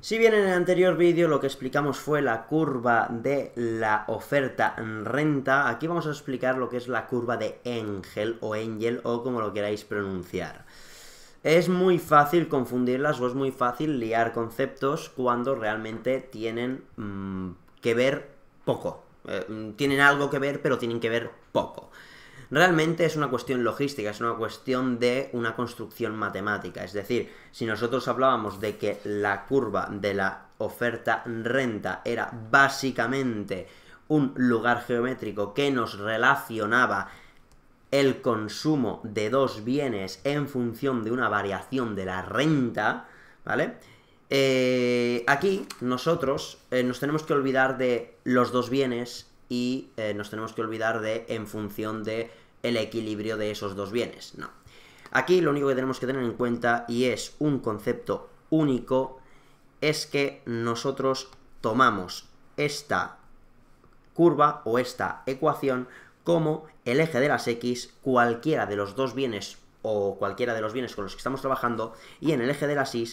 Si bien en el anterior vídeo lo que explicamos fue la curva de la oferta renta, aquí vamos a explicar lo que es la curva de Engel o Angel o como lo queráis pronunciar. Es muy fácil confundirlas o es muy fácil liar conceptos cuando realmente tienen mm, que ver poco. Eh, mm, tienen algo que ver pero tienen que ver poco. Realmente es una cuestión logística, es una cuestión de una construcción matemática. Es decir, si nosotros hablábamos de que la curva de la oferta-renta era básicamente un lugar geométrico que nos relacionaba el consumo de dos bienes en función de una variación de la renta, ¿vale? Eh, aquí nosotros eh, nos tenemos que olvidar de los dos bienes y eh, nos tenemos que olvidar de en función de el equilibrio de esos dos bienes. No. Aquí lo único que tenemos que tener en cuenta y es un concepto único es que nosotros tomamos esta curva o esta ecuación como el eje de las x, cualquiera de los dos bienes o cualquiera de los bienes con los que estamos trabajando, y en el eje de las y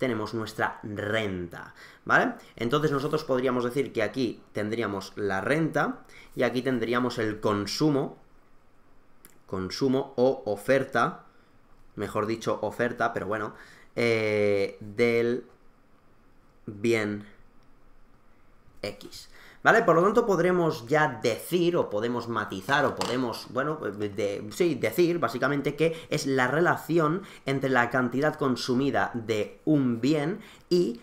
tenemos nuestra renta, ¿vale? Entonces nosotros podríamos decir que aquí tendríamos la renta y aquí tendríamos el consumo, consumo o oferta, mejor dicho oferta, pero bueno, eh, del bien X. ¿Vale? Por lo tanto, podremos ya decir, o podemos matizar, o podemos, bueno, pues, sí, decir básicamente que es la relación entre la cantidad consumida de un bien y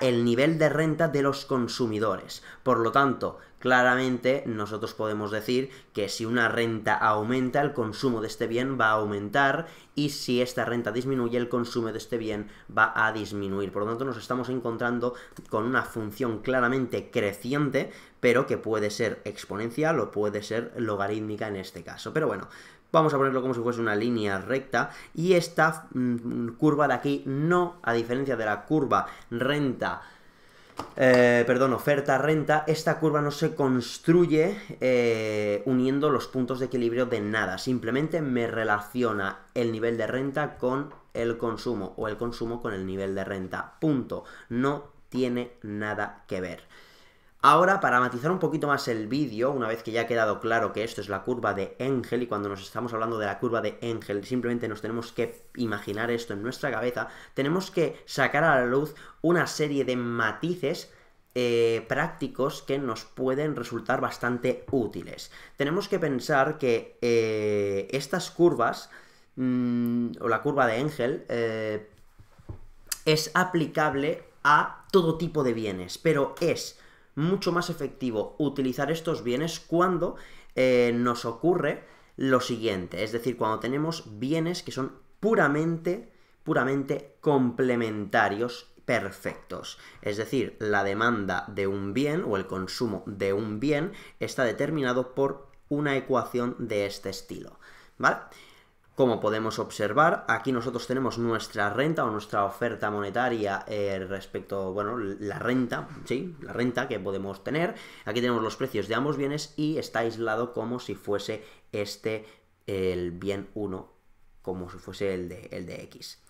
el nivel de renta de los consumidores. Por lo tanto, claramente nosotros podemos decir que si una renta aumenta, el consumo de este bien va a aumentar y si esta renta disminuye, el consumo de este bien va a disminuir. Por lo tanto, nos estamos encontrando con una función claramente creciente, pero que puede ser exponencial o puede ser logarítmica en este caso. Pero bueno, vamos a ponerlo como si fuese una línea recta y esta mm, curva de aquí no, a diferencia de la curva renta, eh, perdón, oferta-renta, esta curva no se construye eh, uniendo los puntos de equilibrio de nada, simplemente me relaciona el nivel de renta con el consumo o el consumo con el nivel de renta, punto, no tiene nada que ver. Ahora, para matizar un poquito más el vídeo, una vez que ya ha quedado claro que esto es la curva de Engel, y cuando nos estamos hablando de la curva de Engel, simplemente nos tenemos que imaginar esto en nuestra cabeza, tenemos que sacar a la luz una serie de matices eh, prácticos que nos pueden resultar bastante útiles. Tenemos que pensar que eh, estas curvas, mm, o la curva de Engel, eh, es aplicable a todo tipo de bienes, pero es mucho más efectivo utilizar estos bienes cuando eh, nos ocurre lo siguiente, es decir, cuando tenemos bienes que son puramente, puramente complementarios perfectos. Es decir, la demanda de un bien o el consumo de un bien está determinado por una ecuación de este estilo. ¿Vale? Como podemos observar, aquí nosotros tenemos nuestra renta o nuestra oferta monetaria eh, respecto, bueno, la renta, sí, la renta que podemos tener. Aquí tenemos los precios de ambos bienes y está aislado como si fuese este, el bien 1, como si fuese el de, el de X.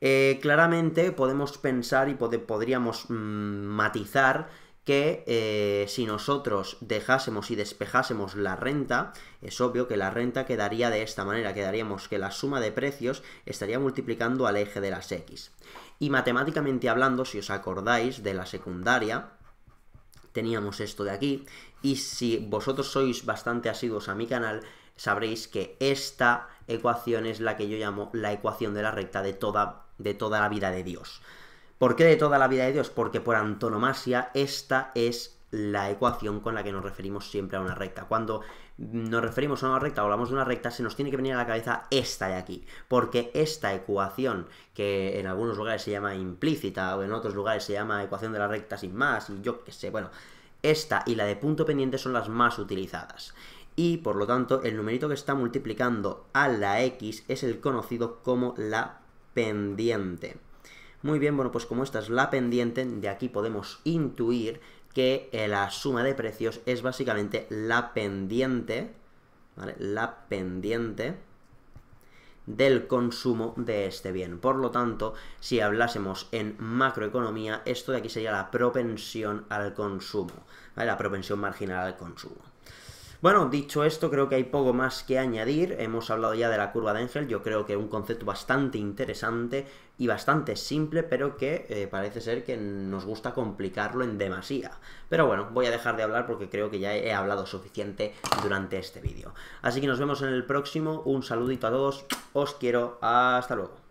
Eh, claramente podemos pensar y podríamos mm, matizar que eh, si nosotros dejásemos y despejásemos la renta, es obvio que la renta quedaría de esta manera, quedaríamos que la suma de precios estaría multiplicando al eje de las x. Y matemáticamente hablando, si os acordáis de la secundaria, teníamos esto de aquí, y si vosotros sois bastante asiduos a mi canal, sabréis que esta ecuación es la que yo llamo la ecuación de la recta de toda, de toda la vida de Dios. ¿Por qué de toda la vida de Dios? Porque por antonomasia esta es la ecuación con la que nos referimos siempre a una recta. Cuando nos referimos a una recta o hablamos de una recta, se nos tiene que venir a la cabeza esta de aquí, porque esta ecuación, que en algunos lugares se llama implícita o en otros lugares se llama ecuación de la recta sin más, y yo qué sé, bueno, esta y la de punto pendiente son las más utilizadas. Y por lo tanto, el numerito que está multiplicando a la x es el conocido como la pendiente. Muy bien, bueno, pues como esta es la pendiente, de aquí podemos intuir que eh, la suma de precios es básicamente la pendiente, La pendiente del consumo de este bien. Por lo tanto, si hablásemos en macroeconomía, esto de aquí sería la propensión al consumo, la propensión marginal al consumo. Bueno, dicho esto, creo que hay poco más que añadir. Hemos hablado ya de la curva de Engel, yo creo que un concepto bastante interesante y bastante simple, pero que eh, parece ser que nos gusta complicarlo en demasía. Pero bueno, voy a dejar de hablar porque creo que ya he hablado suficiente durante este vídeo. Así que nos vemos en el próximo, un saludito a todos, os quiero, hasta luego.